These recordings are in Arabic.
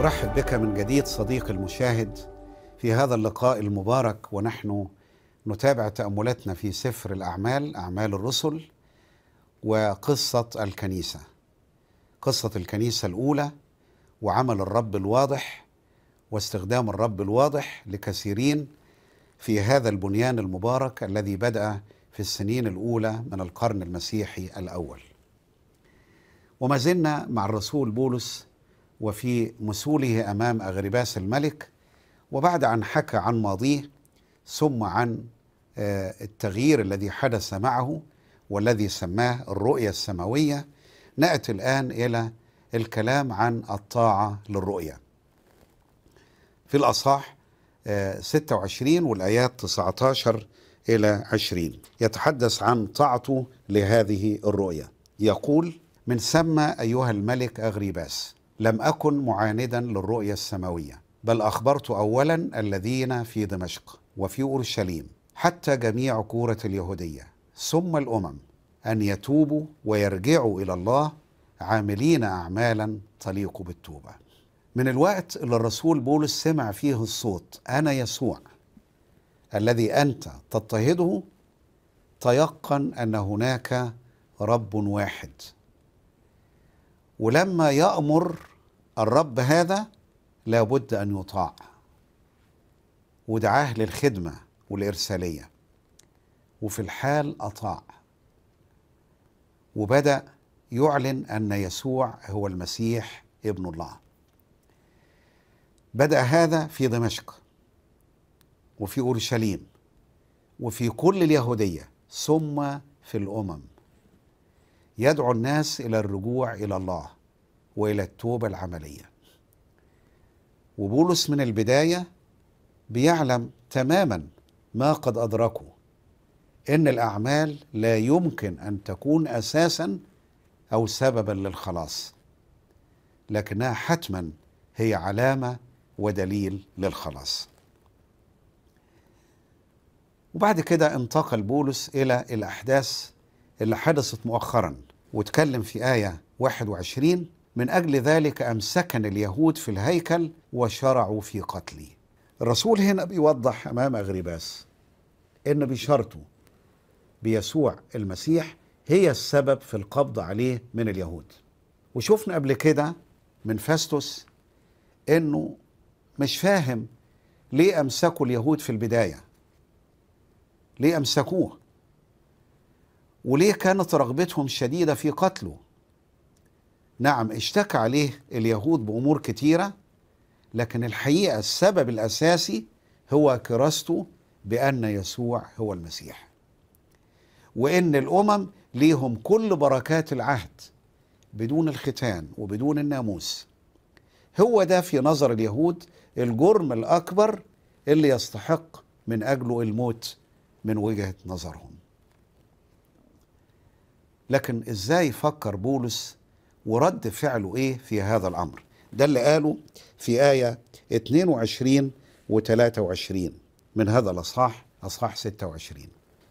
ارحب بك من جديد صديقي المشاهد في هذا اللقاء المبارك ونحن نتابع تاملاتنا في سفر الاعمال اعمال الرسل وقصه الكنيسه قصة الكنيسة الأولى وعمل الرب الواضح واستخدام الرب الواضح لكثيرين في هذا البنيان المبارك الذي بدأ في السنين الأولى من القرن المسيحي الأول وما زلنا مع الرسول بولس وفي مسوله أمام أغرباس الملك وبعد أن حكى عن ماضيه ثم عن آه، التغيير الذي حدث معه والذي سماه الرؤية السماوية نأتي الآن إلى الكلام عن الطاعة للرؤية في الأصح 26 آه، والآيات 19 إلى 20 يتحدث عن طاعته لهذه الرؤية يقول من ثم أيها الملك أغريباس لم أكن معاندا للرؤية السماوية بل أخبرت أولا الذين في دمشق وفي أورشليم حتى جميع كورة اليهودية ثم الأمم أن يتوبوا ويرجعوا إلى الله عاملين أعمالا تليق بالتوبة من الوقت اللي الرسول بولس سمع فيه الصوت أنا يسوع الذي أنت تضطهده تيقن أن هناك رب واحد ولما يأمر الرب هذا لابد أن يطاع ودعاه للخدمة والإرسالية وفي الحال أطاع وبدأ يعلن أن يسوع هو المسيح ابن الله بدأ هذا في دمشق وفي أورشليم وفي كل اليهودية ثم في الأمم يدعو الناس إلى الرجوع إلى الله وإلى التوبة العملية وبولس من البداية بيعلم تماما ما قد أدركه ان الاعمال لا يمكن ان تكون اساسا او سببا للخلاص لكنها حتما هي علامه ودليل للخلاص وبعد كده انتقل بولس الى الاحداث اللي حدثت مؤخرا واتكلم في ايه 21 من اجل ذلك امسكن اليهود في الهيكل وشرعوا في قتلي الرسول هنا بيوضح امام اغريباس ان بشرطه بيسوع المسيح هي السبب في القبض عليه من اليهود وشفنا قبل كده من فاستوس انه مش فاهم ليه امسكوا اليهود في البدايه ليه امسكوه وليه كانت رغبتهم شديده في قتله نعم اشتكى عليه اليهود بامور كتيره لكن الحقيقه السبب الاساسي هو كراسته بان يسوع هو المسيح وإن الأمم ليهم كل بركات العهد بدون الختان وبدون الناموس هو ده في نظر اليهود الجرم الأكبر اللي يستحق من أجله الموت من وجهة نظرهم لكن إزاي فكر بولس ورد فعله إيه في هذا الأمر ده اللي قاله في آية 22 و 23 من هذا الأصحاح أصحاح 26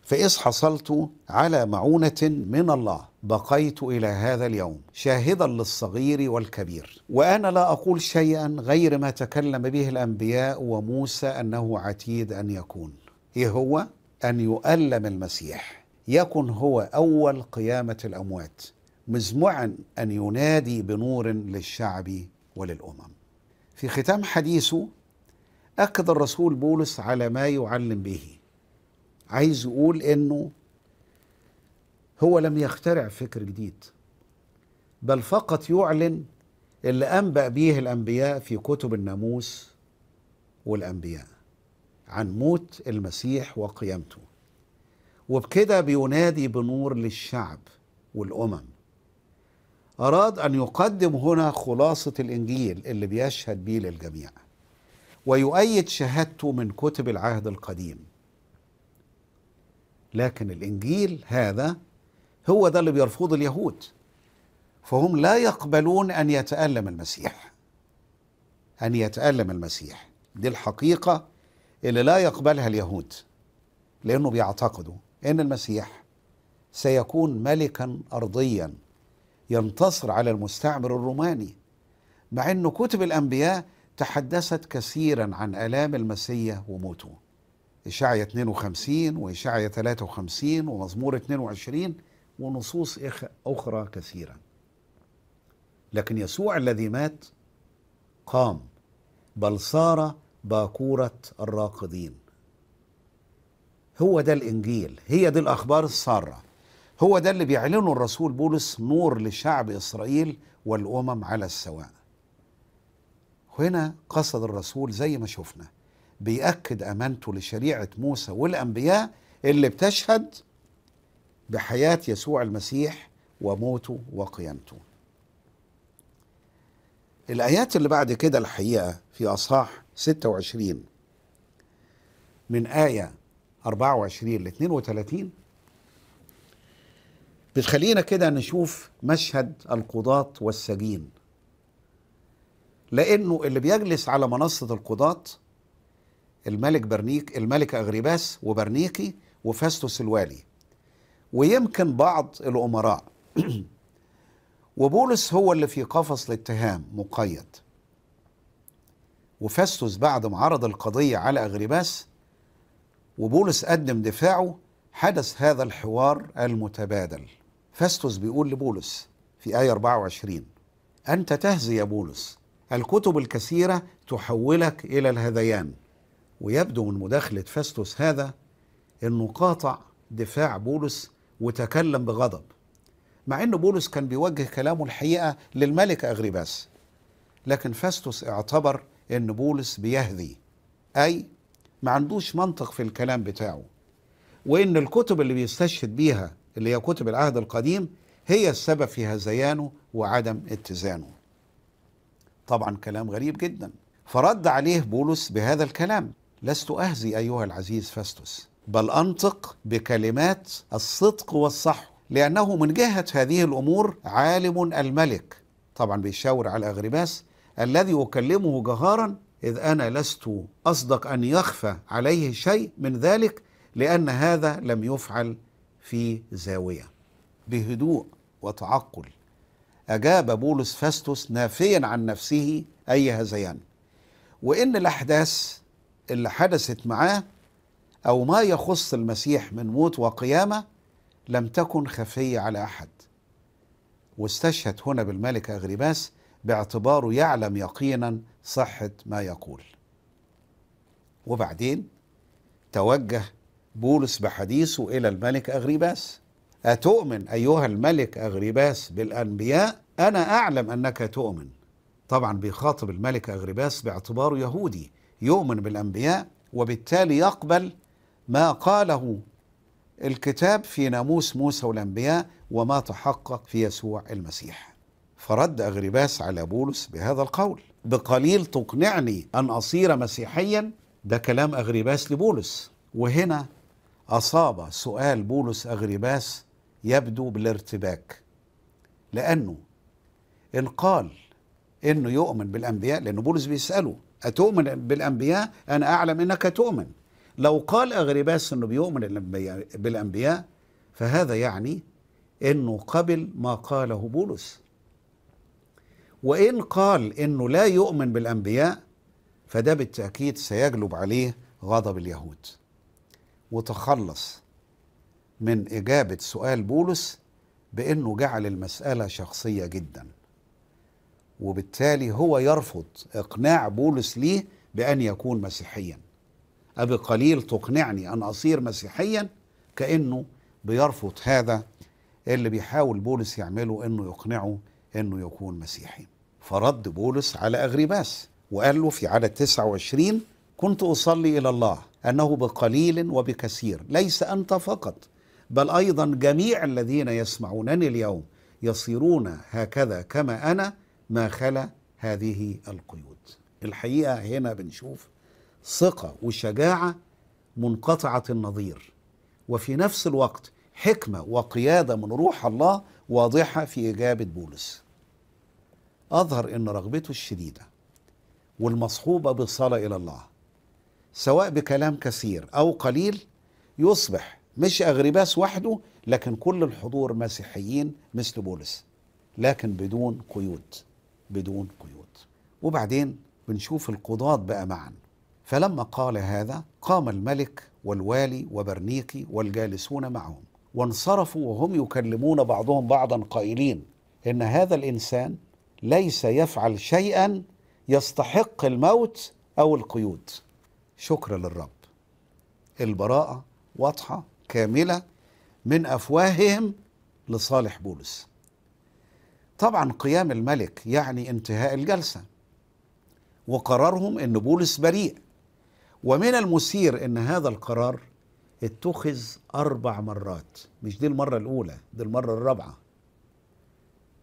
فإذ حصلت على معونة من الله بقيت إلى هذا اليوم شاهدا للصغير والكبير وأنا لا أقول شيئا غير ما تكلم به الأنبياء وموسى أنه عتيد أن يكون إيه هو؟ أن يؤلم المسيح يكن هو أول قيامة الأموات مزمعا أن ينادي بنور للشعب وللأمم في ختام حديثه أكد الرسول بولس على ما يعلم به عايز يقول انه هو لم يخترع فكر جديد بل فقط يعلن اللي انبأ به الانبياء في كتب الناموس والانبياء عن موت المسيح وقيامته وبكده بينادي بنور للشعب والامم اراد ان يقدم هنا خلاصه الانجيل اللي بيشهد بيه للجميع ويؤيد شهادته من كتب العهد القديم لكن الانجيل هذا هو ده اللي بيرفض اليهود فهم لا يقبلون ان يتالم المسيح ان يتالم المسيح دي الحقيقه اللي لا يقبلها اليهود لانه بيعتقدوا ان المسيح سيكون ملكا ارضيا ينتصر على المستعمر الروماني مع انه كتب الانبياء تحدثت كثيرا عن الام المسيح وموته إشعيا 52 وإشعيا 53 ومزمور 22 ونصوص أخرى كثيرة لكن يسوع الذي مات قام بل صار باكورة الراقدين هو ده الإنجيل هي دي الأخبار السارة هو ده اللي بيعلنه الرسول بولس نور لشعب إسرائيل والأمم على السواء هنا قصد الرسول زي ما شفنا بيأكد أمانته لشريعة موسى والأنبياء اللي بتشهد بحياة يسوع المسيح وموته وقيامته الآيات اللي بعد كده الحقيقة في أصحاح 26 من آية 24 ل 32 بتخلينا كده نشوف مشهد القضاة والسجين لأنه اللي بيجلس على منصة القضاة الملك برنيك الملك أغريباس وبرنيكي وفاستوس الوالي ويمكن بعض الأمراء وبولس هو اللي في قفص الاتهام مقيد وفاستوس بعد ما عرض القضية على أغريباس وبولس قدم دفاعه حدث هذا الحوار المتبادل فاستوس بيقول لبولس في آية 24 أنت تهزي يا بولس الكتب الكثيرة تحولك إلى الهذيان ويبدو من مداخلة فاستوس هذا أنه قاطع دفاع بولس وتكلم بغضب مع أن بولس كان بيوجه كلامه الحقيقة للملك أغريباس لكن فاستوس اعتبر أن بولس بيهذي أي ما عندوش منطق في الكلام بتاعه وإن الكتب اللي بيستشهد بيها اللي هي كتب العهد القديم هي السبب في هذيانه وعدم اتزانه طبعا كلام غريب جدا فرد عليه بولس بهذا الكلام لست اهزي ايها العزيز فاستوس بل انطق بكلمات الصدق والصحو لانه من جهه هذه الامور عالم الملك طبعا بيشاور على اغرباس الذي اكلمه جهارا اذ انا لست اصدق ان يخفى عليه شيء من ذلك لان هذا لم يفعل في زاويه بهدوء وتعقل اجاب بولس فاستوس نافيا عن نفسه اي هذيان وان الاحداث اللي حدثت معاه او ما يخص المسيح من موت وقيامه لم تكن خفيه على احد واستشهد هنا بالملك اغريباس باعتباره يعلم يقينا صحه ما يقول وبعدين توجه بولس بحديثه الى الملك اغريباس اتؤمن ايها الملك اغريباس بالانبياء انا اعلم انك تؤمن طبعا بيخاطب الملك اغريباس باعتباره يهودي يؤمن بالأنبياء وبالتالي يقبل ما قاله الكتاب في ناموس موسى والأنبياء وما تحقق في يسوع المسيح فرد أغرباس على بولس بهذا القول بقليل تقنعني أن أصير مسيحيا ده كلام أغرباس لبولس وهنا أصاب سؤال بولس أغرباس يبدو بالارتباك لأنه إن قال إنه يؤمن بالأنبياء لأن بولس بيسأله أتؤمن بالأنبياء أنا أعلم أنك تؤمن لو قال أغرباس أنه بيؤمن بالأنبياء فهذا يعني أنه قبل ما قاله بولس وإن قال أنه لا يؤمن بالأنبياء فده بالتأكيد سيجلب عليه غضب اليهود وتخلص من إجابة سؤال بولس بأنه جعل المسألة شخصية جدا وبالتالي هو يرفض إقناع بولس ليه بأن يكون مسيحيا أبي قليل تقنعني أن أصير مسيحيا كأنه بيرفض هذا اللي بيحاول بولس يعمله أنه يقنعه أنه يكون مسيحي فرد بولس على أغريباس وقال له في عدد 29 كنت أصلي إلى الله أنه بقليل وبكثير ليس أنت فقط بل أيضا جميع الذين يسمعونني اليوم يصيرون هكذا كما أنا ما خلا هذه القيود الحقيقه هنا بنشوف ثقه وشجاعه منقطعه النظير وفي نفس الوقت حكمه وقياده من روح الله واضحه في اجابه بولس اظهر ان رغبته الشديده والمصحوبه بالصلاه الى الله سواء بكلام كثير او قليل يصبح مش اغرباس وحده لكن كل الحضور مسيحيين مثل بولس لكن بدون قيود بدون قيود وبعدين بنشوف القضاة بقى معا فلما قال هذا قام الملك والوالي وبرنيقي والجالسون معهم وانصرفوا وهم يكلمون بعضهم بعضا قائلين ان هذا الانسان ليس يفعل شيئا يستحق الموت او القيود شكرا للرب البراءه واضحه كامله من افواههم لصالح بولس طبعا قيام الملك يعني انتهاء الجلسة وقرارهم أن بولس بريء ومن المثير أن هذا القرار اتخذ أربع مرات مش دي المرة الأولى دي المرة الرابعة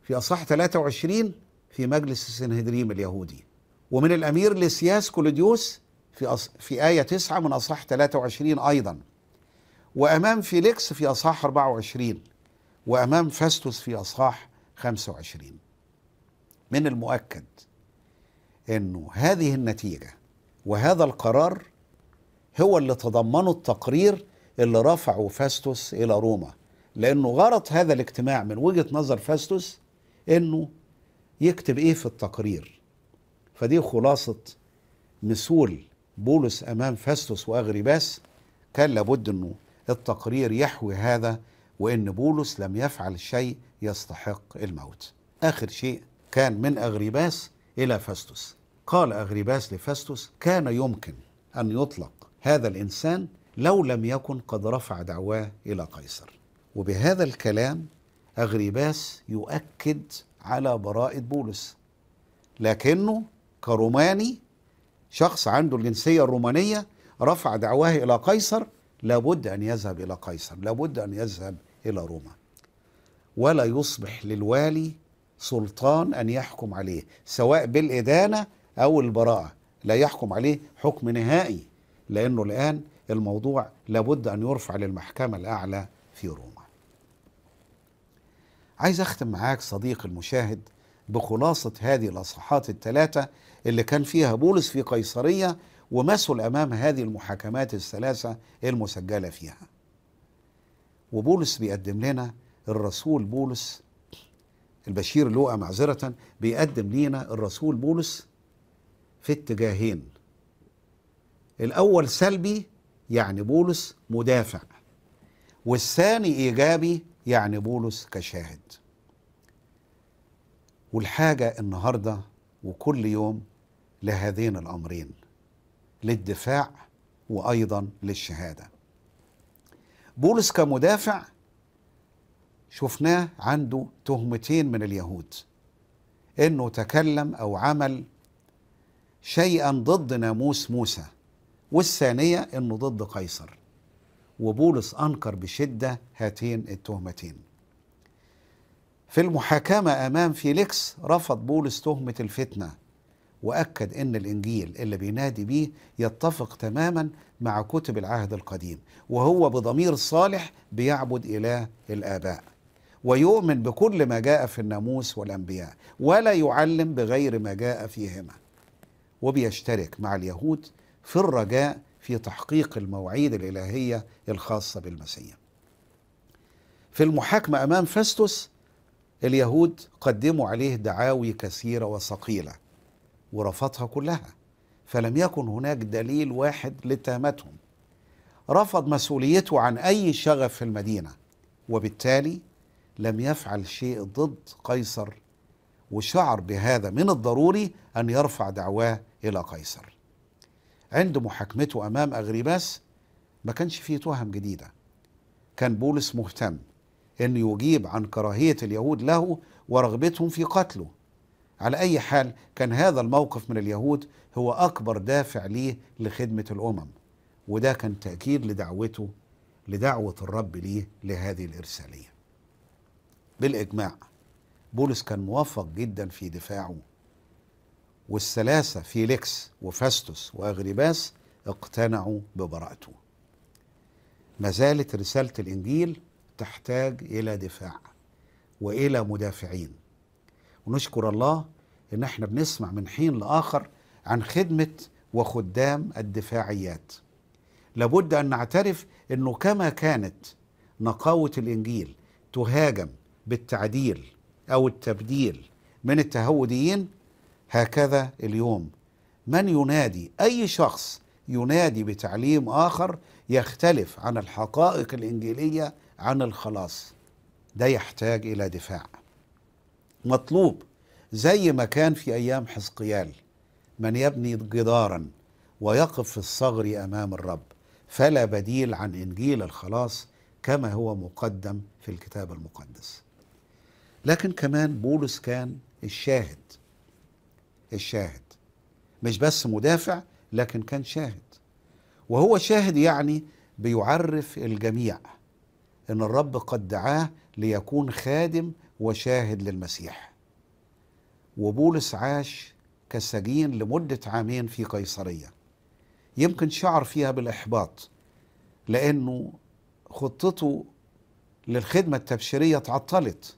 في أصح 23 في مجلس السنهدريم اليهودي ومن الأمير لسياس كولوديوس في, أص... في آية 9 من أصح 23 أيضا وأمام فيليكس في أصح 24 وأمام فاستوس في أصح 25 من المؤكد انه هذه النتيجه وهذا القرار هو اللي تضمنه التقرير اللي رفعه فاستوس الى روما لانه غرض هذا الاجتماع من وجهه نظر فاستوس انه يكتب ايه في التقرير فدي خلاصه مثول بولس امام فاستوس واغريباس كان لابد انه التقرير يحوي هذا وان بولس لم يفعل شيء يستحق الموت آخر شيء كان من أغريباس إلى فاستوس قال أغريباس لفاستوس كان يمكن أن يطلق هذا الإنسان لو لم يكن قد رفع دعواه إلى قيصر وبهذا الكلام أغريباس يؤكد على براءة بولس لكنه كروماني شخص عنده الجنسية الرومانية رفع دعواه إلى قيصر لابد أن يذهب إلى قيصر لابد أن يذهب إلى روما ولا يصبح للوالي سلطان أن يحكم عليه سواء بالإدانة أو البراءة لا يحكم عليه حكم نهائي لأنه الآن الموضوع لابد أن يرفع للمحكمة الأعلى في روما عايز أختم معاك صديق المشاهد بخلاصة هذه الأصحاحات الثلاثة اللي كان فيها بولس في قيصرية ومثل أمام هذه المحاكمات الثلاثة المسجلة فيها وبولس بيقدم لنا الرسول بولس البشير لوقا معذرة بيقدم لينا الرسول بولس في اتجاهين الأول سلبي يعني بولس مدافع والثاني إيجابي يعني بولس كشاهد والحاجة النهاردة وكل يوم لهذين الأمرين للدفاع وأيضا للشهادة بولس كمدافع شفناه عنده تهمتين من اليهود انه تكلم او عمل شيئا ضد ناموس موسى والثانيه انه ضد قيصر وبولس انكر بشده هاتين التهمتين في المحاكمه امام فيليكس رفض بولس تهمه الفتنه واكد ان الانجيل اللي بينادي بيه يتفق تماما مع كتب العهد القديم وهو بضمير صالح بيعبد اله الاباء ويؤمن بكل ما جاء في الناموس والأنبياء ولا يعلم بغير ما جاء فيهما وبيشترك مع اليهود في الرجاء في تحقيق المواعيد الإلهية الخاصة بالمسيح في المحاكمة أمام فاستوس اليهود قدموا عليه دعاوي كثيرة وثقيلة ورفضها كلها فلم يكن هناك دليل واحد لتهمتهم رفض مسؤوليته عن أي شغف في المدينة وبالتالي لم يفعل شيء ضد قيصر وشعر بهذا من الضروري أن يرفع دعواه إلى قيصر عند محاكمته أمام أغريباس ما كانش فيه تهم جديدة كان بولس مهتم أن يجيب عن كراهية اليهود له ورغبتهم في قتله على أي حال كان هذا الموقف من اليهود هو أكبر دافع ليه لخدمة الأمم وده كان تأكيد لدعوته لدعوة الرب ليه لهذه الإرسالية بالاجماع بولس كان موفق جدا في دفاعه والثلاثه فيليكس وفاستوس واغريباس اقتنعوا ببراءته ما زالت رساله الانجيل تحتاج الى دفاع والى مدافعين ونشكر الله ان احنا بنسمع من حين لاخر عن خدمه وخدام الدفاعيات لابد ان نعترف انه كما كانت نقاوه الانجيل تهاجم بالتعديل أو التبديل من التهوديين هكذا اليوم من ينادي أي شخص ينادي بتعليم آخر يختلف عن الحقائق الإنجيلية عن الخلاص ده يحتاج إلى دفاع مطلوب زي ما كان في أيام حزقيال من يبني جدارا ويقف في الصغر أمام الرب فلا بديل عن إنجيل الخلاص كما هو مقدم في الكتاب المقدس لكن كمان بولس كان الشاهد الشاهد مش بس مدافع لكن كان شاهد وهو شاهد يعني بيعرف الجميع ان الرب قد دعاه ليكون خادم وشاهد للمسيح وبولس عاش كسجين لمدة عامين في قيصرية يمكن شعر فيها بالإحباط لأنه خطته للخدمة التبشيرية تعطلت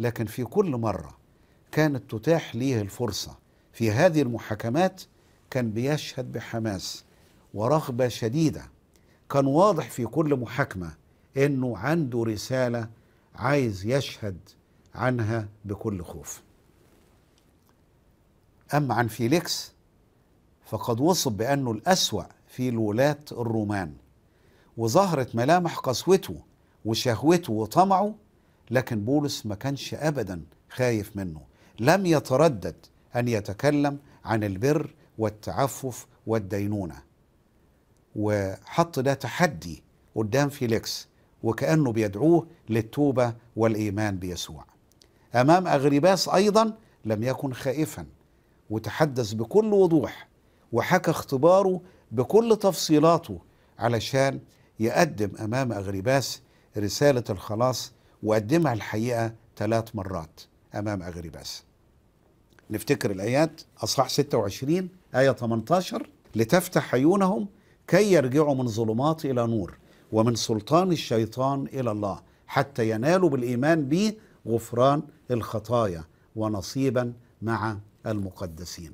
لكن في كل مرة كانت تتاح ليه الفرصة في هذه المحاكمات كان بيشهد بحماس ورغبة شديدة كان واضح في كل محاكمة انه عنده رسالة عايز يشهد عنها بكل خوف أما عن فيليكس فقد وصف بأنه الأسوأ في الولاة الرومان وظهرت ملامح قسوته وشهوته وطمعه لكن بولس ما كانش ابدا خايف منه لم يتردد ان يتكلم عن البر والتعفف والدينونه وحط ده تحدي قدام فيليكس وكانه بيدعوه للتوبه والايمان بيسوع امام اغريباس ايضا لم يكن خائفا وتحدث بكل وضوح وحكى اختباره بكل تفصيلاته علشان يقدم امام اغريباس رساله الخلاص وقدمها الحقيقة ثلاث مرات أمام أغريباس نفتكر الآيات أصحاح 26 آية 18 لتفتح عيونهم كي يرجعوا من ظلمات إلى نور ومن سلطان الشيطان إلى الله حتى ينالوا بالإيمان به غفران الخطايا ونصيبا مع المقدسين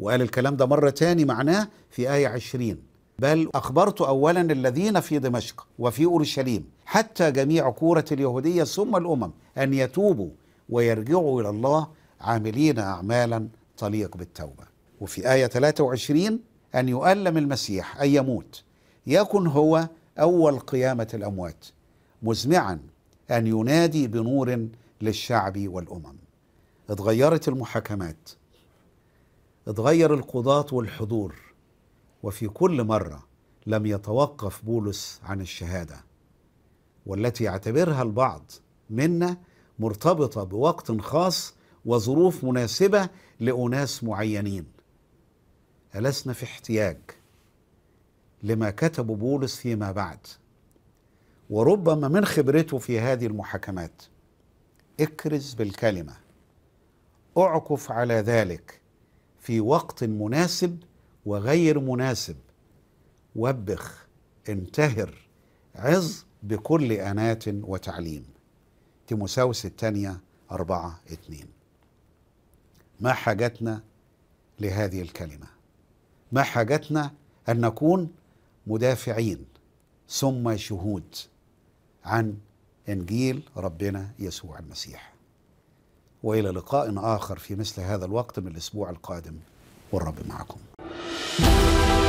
وقال الكلام ده مرة تاني معناه في آية 20 بل أخبرت أولا الذين في دمشق وفي أورشليم حتى جميع كورة اليهودية ثم الأمم أن يتوبوا ويرجعوا إلى الله عاملين أعمالا تليق بالتوبة وفي آية 23 أن يؤلم المسيح أن يموت يكن هو أول قيامة الأموات مزمعا أن ينادي بنور للشعب والأمم اتغيرت المحاكمات اتغير القضاة والحضور وفي كل مرة لم يتوقف بولس عن الشهادة والتي يعتبرها البعض منا مرتبطة بوقت خاص وظروف مناسبة لأناس معينين ألسنا في احتياج لما كتبه بولس فيما بعد وربما من خبرته في هذه المحاكمات اكرز بالكلمة اعكف على ذلك في وقت مناسب وغير مناسب وبخ انتهر عظ بكل أناة وتعليم تيموساوس الثانية أربعة اثنين ما حاجتنا لهذه الكلمة ما حاجتنا أن نكون مدافعين ثم شهود عن إنجيل ربنا يسوع المسيح وإلى لقاء آخر في مثل هذا الوقت من الأسبوع القادم والرب معكم Bye.